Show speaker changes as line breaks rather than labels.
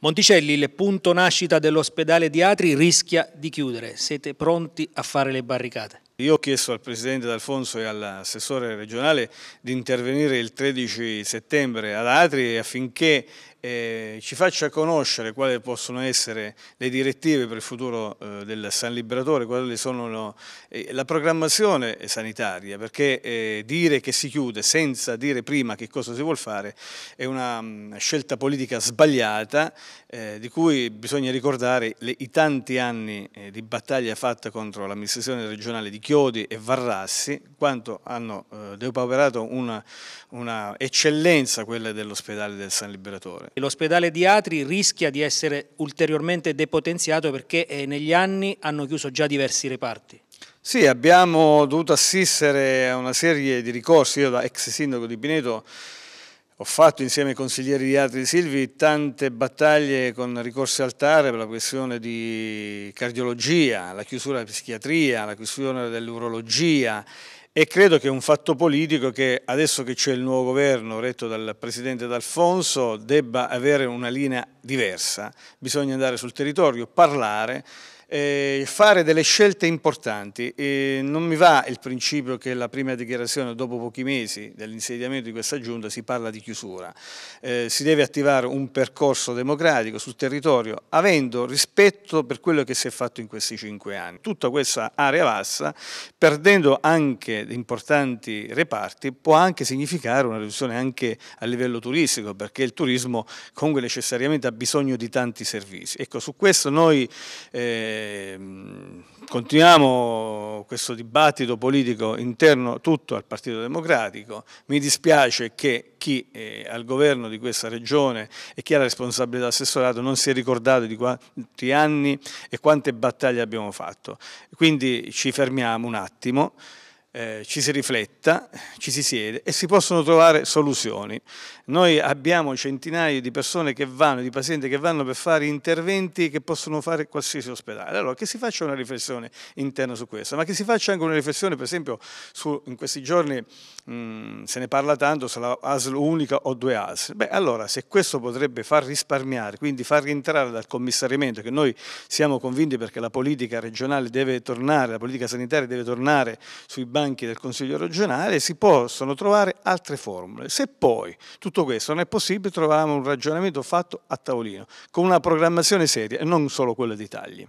Monticelli, il punto nascita dell'ospedale di Atri, rischia di chiudere. Siete pronti a fare le barricate? Io ho chiesto al Presidente D'Alfonso e all'assessore regionale di intervenire il 13 settembre ad Atri affinché eh, ci faccia conoscere quali possono essere le direttive per il futuro eh, del San Liberatore, quali sono lo, eh, la programmazione sanitaria, perché eh, dire che si chiude senza dire prima che cosa si vuole fare è una mh, mm, scelta politica sbagliata eh, di cui bisogna ricordare le, i tanti anni eh, di battaglia fatta contro l'amministrazione regionale di Chiesa Chiodi e Varrassi, quanto hanno eh, depauperato una, una eccellenza, quella dell'ospedale del San Liberatore. L'ospedale di Atri rischia di essere ulteriormente depotenziato perché eh, negli anni hanno chiuso già diversi reparti. Sì, abbiamo dovuto assistere a una serie di ricorsi, io da ex sindaco di Pineto ho fatto insieme ai consiglieri di altri Silvi tante battaglie con ricorsi al TAR per la questione di cardiologia, la chiusura della psichiatria, la questione dell'urologia e credo che un fatto politico che adesso che c'è il nuovo governo retto dal Presidente D'Alfonso debba avere una linea diversa, bisogna andare sul territorio, parlare, eh, fare delle scelte importanti. Eh, non mi va il principio che la prima dichiarazione dopo pochi mesi dell'insediamento di questa giunta si parla di chiusura. Eh, si deve attivare un percorso democratico sul territorio avendo rispetto per quello che si è fatto in questi cinque anni. Tutta questa area bassa, perdendo anche importanti reparti, può anche significare una riduzione anche a livello turistico perché il turismo comunque necessariamente ha bisogno di tanti servizi. Ecco, su questo noi eh, Ehm, continuiamo questo dibattito politico interno tutto al Partito Democratico. Mi dispiace che chi è eh, al governo di questa regione e chi ha la responsabilità dell'assessorato non si è ricordato di quanti anni e quante battaglie abbiamo fatto. Quindi ci fermiamo un attimo. Eh, ci si rifletta, ci si siede e si possono trovare soluzioni. Noi abbiamo centinaia di persone che vanno, di pazienti che vanno per fare interventi che possono fare qualsiasi ospedale. Allora che si faccia una riflessione interna su questo, ma che si faccia anche una riflessione per esempio su, in questi giorni mh, mm, se ne parla tanto sulla la ASL unica o due ASL. Beh allora se questo potrebbe far risparmiare, quindi far rientrare dal commissariamento che noi siamo convinti perché la politica regionale deve tornare, la politica sanitaria deve tornare sui banchi banchi del Consiglio regionale si possono trovare altre formule. Se poi tutto questo non è possibile, troviamo un ragionamento fatto a tavolino, con una programmazione seria e non solo quella di tagli.